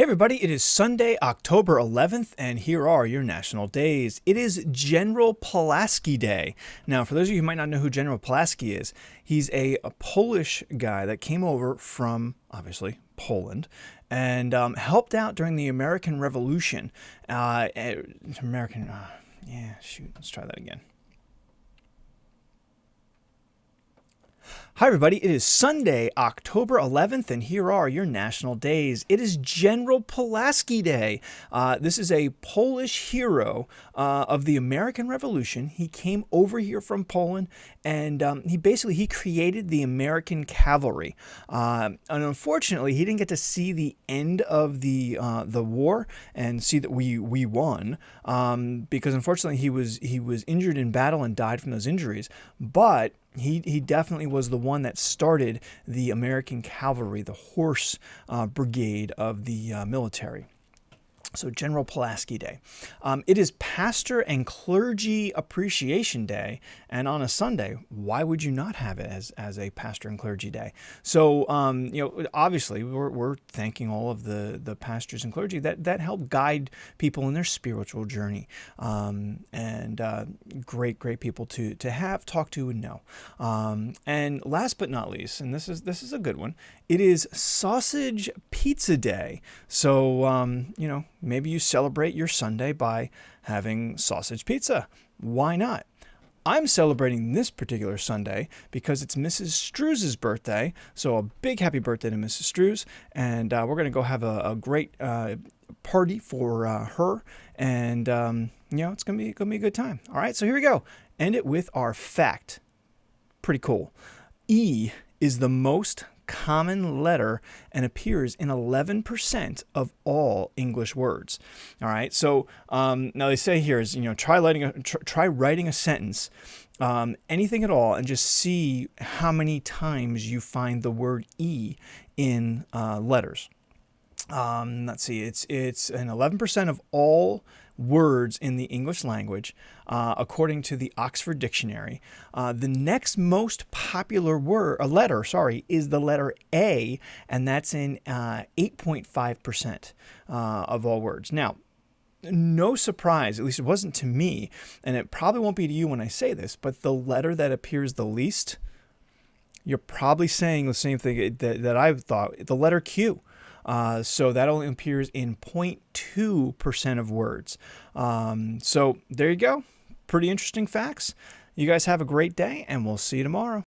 Hey everybody, it is Sunday, October 11th, and here are your national days. It is General Pulaski Day. Now, for those of you who might not know who General Pulaski is, he's a, a Polish guy that came over from, obviously, Poland and um, helped out during the American Revolution. Uh, eh, American, uh, yeah, shoot, let's try that again. Hi, everybody. It is Sunday, October 11th, and here are your national days. It is General Pulaski Day. Uh, this is a Polish hero uh, of the American Revolution. He came over here from Poland, and um, he basically he created the American cavalry. Uh, and unfortunately, he didn't get to see the end of the uh, the war and see that we we won um, because unfortunately he was he was injured in battle and died from those injuries. But he, he definitely was the one that started the American cavalry, the horse uh, brigade of the uh, military. So, General Pulaski Day. Um, it is Pastor and Clergy Appreciation Day, and on a Sunday, why would you not have it as, as a Pastor and Clergy Day? So, um, you know, obviously, we're, we're thanking all of the, the pastors and clergy that, that help guide people in their spiritual journey. Um, and uh, great, great people to, to have, talk to, and know. Um, and last but not least, and this is, this is a good one, it is Sausage Pizza Day. So, um, you know, Maybe you celebrate your Sunday by having sausage pizza. Why not? I'm celebrating this particular Sunday because it's Mrs. Struz's birthday. So a big happy birthday to Mrs. Struz. And uh, we're going to go have a, a great uh, party for uh, her. And, um, you know, it's going to be gonna be a good time. All right, so here we go. End it with our fact. Pretty cool. E is the most common letter and appears in 11% of all English words. All right. So um, now they say here is you know try writing a, try writing a sentence, um, anything at all, and just see how many times you find the word e in uh, letters um, let's see, it's it's an 11% of all words in the English language, uh, according to the Oxford Dictionary. Uh, the next most popular word, a uh, letter, sorry, is the letter A, and that's in 8.5% uh, uh, of all words. Now, no surprise, at least it wasn't to me, and it probably won't be to you when I say this, but the letter that appears the least, you're probably saying the same thing that, that I thought the letter Q. Uh, so that only appears in 0.2% of words. Um, so there you go. Pretty interesting facts. You guys have a great day, and we'll see you tomorrow.